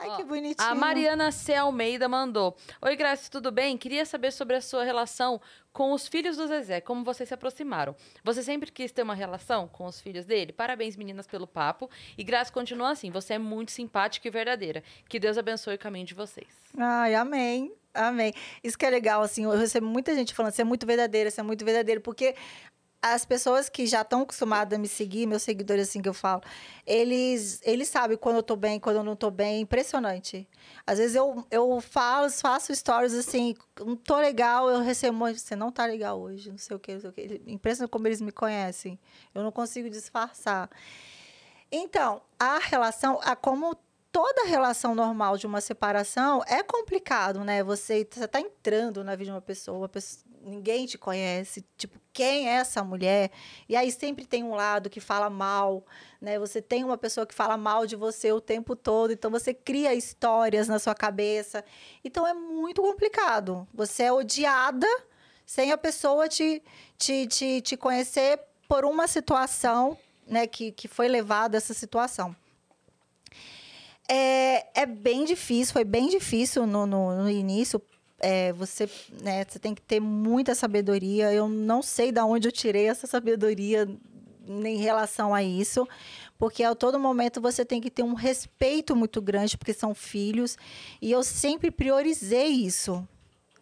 Ai, que bonitinho. A Mariana C. Almeida mandou. Oi, Graça, tudo bem? Queria saber sobre a sua relação com os filhos do Zezé, como vocês se aproximaram. Você sempre quis ter uma relação com os filhos dele? Parabéns, meninas, pelo papo. E Graça continua assim, você é muito simpática e verdadeira. Que Deus abençoe o caminho de vocês. Ai, amém. Amém. Isso que é legal, assim, eu recebo muita gente falando, você é muito verdadeira, você é muito verdadeiro, porque as pessoas que já estão acostumadas a me seguir, meus seguidores, assim que eu falo, eles, eles sabem quando eu tô bem, quando eu não tô bem. É impressionante. Às vezes eu, eu falo, faço stories assim, não tô legal, eu recebo muito, você não tá legal hoje, não sei o que, não sei o que. Impressionante como eles me conhecem. Eu não consigo disfarçar. Então, a relação, a como toda relação normal de uma separação é complicado, né? Você, você tá entrando na vida de uma pessoa, pessoa, ninguém te conhece, tipo, quem é essa mulher? E aí sempre tem um lado que fala mal, né? Você tem uma pessoa que fala mal de você o tempo todo, então você cria histórias na sua cabeça. Então é muito complicado. Você é odiada sem a pessoa te, te, te, te conhecer por uma situação, né? Que, que foi levada essa situação. É, é bem difícil, foi bem difícil no, no, no início é, você, né, você tem que ter muita sabedoria. Eu não sei de onde eu tirei essa sabedoria em relação a isso, porque a todo momento você tem que ter um respeito muito grande, porque são filhos, e eu sempre priorizei isso.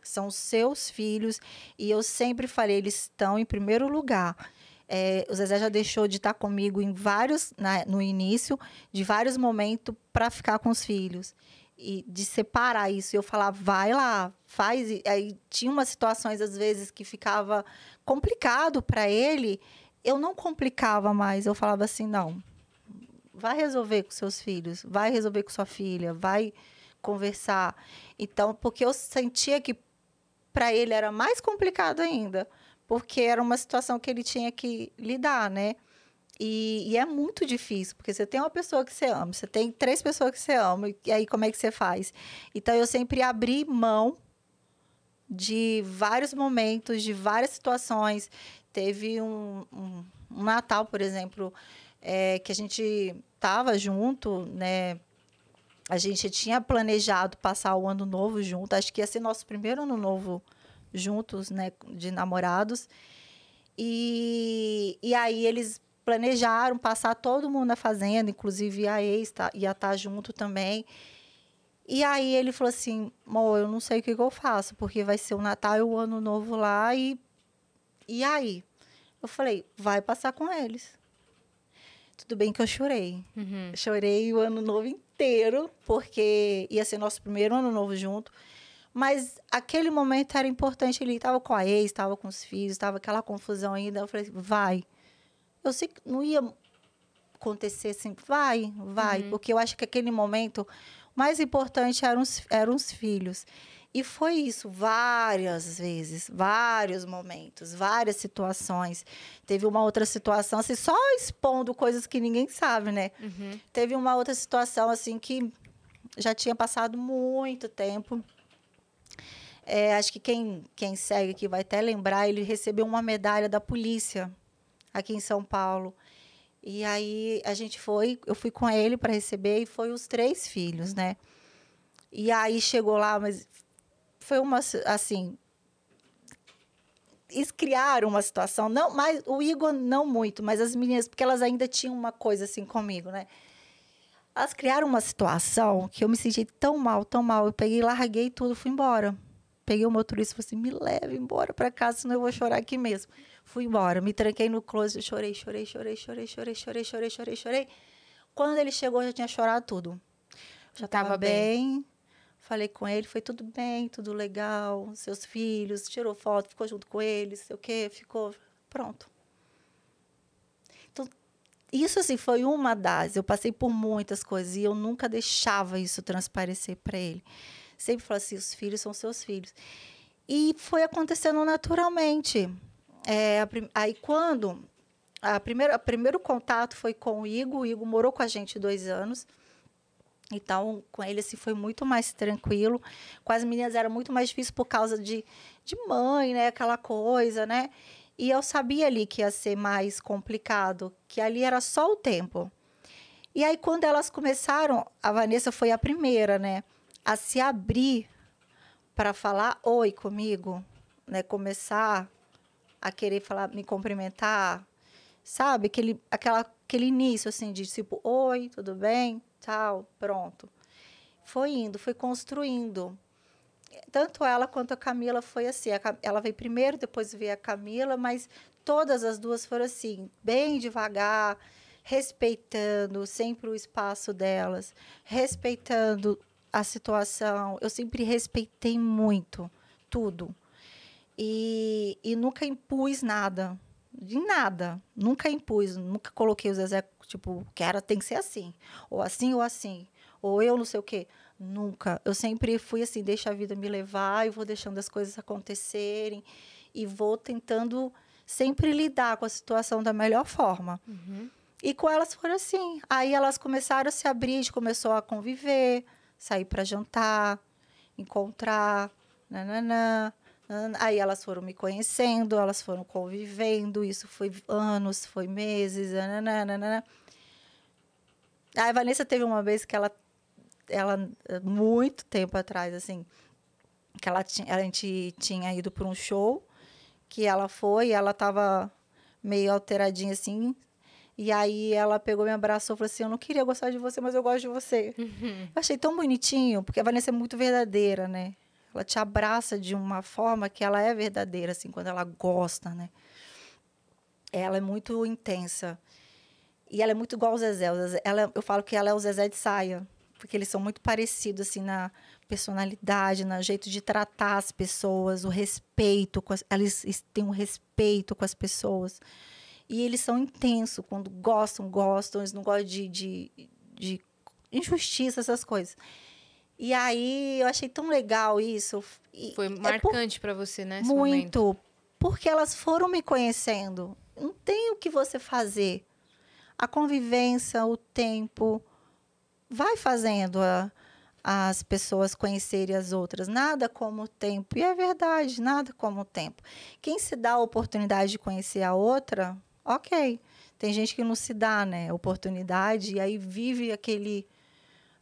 São seus filhos, e eu sempre falei, eles estão em primeiro lugar. É, o Zezé já deixou de estar comigo em vários, na, né, no início, de vários momentos para ficar com os filhos e de separar isso. Eu falava, vai lá, faz. E aí tinha umas situações, às vezes, que ficava complicado para ele. Eu não complicava mais. Eu falava assim, não, vai resolver com seus filhos, vai resolver com sua filha, vai conversar. Então, porque eu sentia que para ele era mais complicado ainda, porque era uma situação que ele tinha que lidar, né? E, e, é muito difícil, porque você tem uma pessoa que você ama, você tem três pessoas que você ama, e aí como é que você faz? Então eu sempre abri mão de vários momentos, de várias situações. Teve um, um, um Natal, por exemplo, é, que a gente estava junto, né? A gente tinha planejado passar o ano novo junto, acho que ia ser nosso primeiro ano novo juntos, né, de namorados. E, e aí eles planejaram passar todo mundo na fazenda, inclusive a ex tá, ia estar tá junto também. E aí ele falou assim: Mô, eu não sei o que, eu faço, porque vai ser o Natal e o Ano Novo lá, e, e aí? Eu falei: vai passar com eles. Tudo bem que eu chorei. Uhum. Chorei o Ano Novo inteiro, porque ia ser nosso primeiro Ano Novo junto. Mas aquele momento era importante. Ele estava com a ex, estava com os filhos, estava aquela confusão ainda. Eu falei: vai. Eu sei que não ia acontecer assim, vai, vai, uhum. porque eu acho que aquele momento mais importante eram os, eram os filhos. E foi isso várias vezes, vários momentos, várias situações. Teve uma outra situação, assim, só expondo coisas que ninguém sabe, né? Uhum. Teve uma outra situação, assim, que já tinha passado muito tempo. É, acho que quem, quem segue aqui vai até lembrar, ele recebeu uma medalha da polícia aqui em São Paulo. E aí a gente foi, eu fui com ele para receber e foi os três filhos, né? E aí chegou lá, mas foi uma assim, eles criaram uma situação, não, mas o Igor não muito, mas as meninas, porque elas ainda tinham uma coisa assim comigo, né? Elas criaram uma situação que eu me senti tão mal, tão mal. Eu peguei, larguei tudo, fui embora. Peguei o motorista e falei assim: me leve embora para casa, senão eu vou chorar aqui mesmo. Fui embora, me tranquei no closet, chorei, chorei, chorei, chorei, chorei, chorei, chorei, chorei, chorei. Quando ele chegou, eu já tinha chorado tudo. Já estava bem. bem. Falei com ele, foi tudo bem, tudo legal. Seus filhos, tirou foto, ficou junto com eles, sei o quê, ficou. Pronto. Então, isso assim foi uma das. Eu passei por muitas coisas e eu nunca deixava isso transparecer para ele. Sempre falava assim: os filhos são seus filhos. E foi acontecendo naturalmente. É, aí quando a primeira, o primeiro contato foi com o Igor, o Igor morou com a gente dois anos. Então, com ele, assim, foi muito mais tranquilo. Com as meninas era muito mais difícil por causa de, de mãe, né? Aquela coisa, né? E eu sabia ali que ia ser mais complicado, que ali era só o tempo. E aí, quando elas começaram, a Vanessa foi a primeira, né? A se abrir para falar oi comigo, né? Começar a querer falar, me cumprimentar, sabe? Aquele, aquela, aquele início, assim, de tipo, oi, tudo bem, tal, pronto. Foi indo, foi construindo. Tanto ela quanto a Camila foi assim. A, ela veio primeiro, depois veio a Camila, mas todas as duas foram assim, bem devagar, respeitando sempre o espaço delas, respeitando a situação. Eu sempre respeitei muito tudo e, e nunca impus nada. De nada. Nunca impus. Nunca coloquei os exércitos tipo, que era, tem que ser assim. Ou assim, ou assim. Ou eu não sei o quê. Nunca. Eu sempre fui assim, deixa a vida me levar e vou deixando as coisas acontecerem. E vou tentando sempre lidar com a situação da melhor forma. Uhum. E com elas foram assim. Aí elas começaram a se abrir, a gente começou a conviver, sair para jantar, encontrar, nananã. Aí elas foram me conhecendo, elas foram convivendo, isso foi anos, foi meses, nananana. a Vanessa teve uma vez que ela, ela eh, muito tempo atrás, assim, que ela tinha, a gente tinha ido para um show, que ela foi, ela estava meio alteradinha, assim, e aí ela pegou, me abraçou e falou assim: Eu não queria gostar de você, mas eu gosto de você. Uhum. Eu achei tão bonitinho, porque a Vanessa é muito verdadeira, né? Ela te abraça de uma forma que ela é verdadeira, assim, quando ela gosta, né? Ela é muito intensa. E ela é muito igual ao Zezé. Ela, eu falo que ela é o Zezé de saia, porque eles são muito parecidos, assim, na personalidade, no jeito de tratar as pessoas, o respeito. Com as, eles têm um respeito com as pessoas. E eles são intensos. Quando gostam, gostam. Eles não gostam de, de, de injustiça, essas coisas. E aí eu achei tão legal isso. E Foi é marcante é para você, né? Muito. Momento. Porque elas foram me conhecendo. Não tem o que você fazer. A convivência, o tempo, vai fazendo a, as pessoas conhecerem as outras. Nada como o tempo. E é verdade, nada como o tempo. Quem se dá a oportunidade de conhecer a outra, ok. Tem gente que não se dá, né? Oportunidade, e aí vive aquele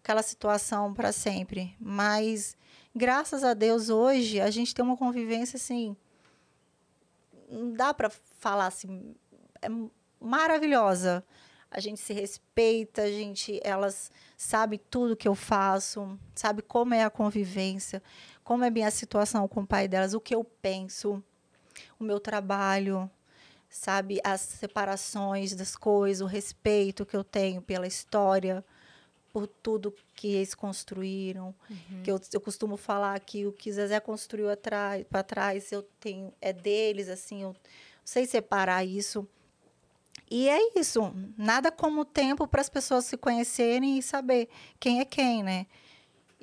aquela situação para sempre. Mas graças a Deus hoje a gente tem uma convivência assim, não dá para falar assim, é maravilhosa. A gente se respeita, a gente, elas sabem tudo que eu faço, sabe como é a convivência, como é minha situação com o pai delas, o que eu penso, o meu trabalho, sabe, as separações das coisas, o respeito que eu tenho pela história por tudo que eles construíram. Uhum. Que eu, eu costumo falar que o que Zezé construiu para trás, eu tenho é deles, assim, eu não sei separar isso. E é isso, nada como o tempo para as pessoas se conhecerem e saber quem é quem, né?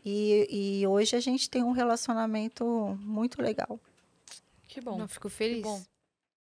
E, e hoje a gente tem um relacionamento muito legal. Que bom. Não, fico feliz.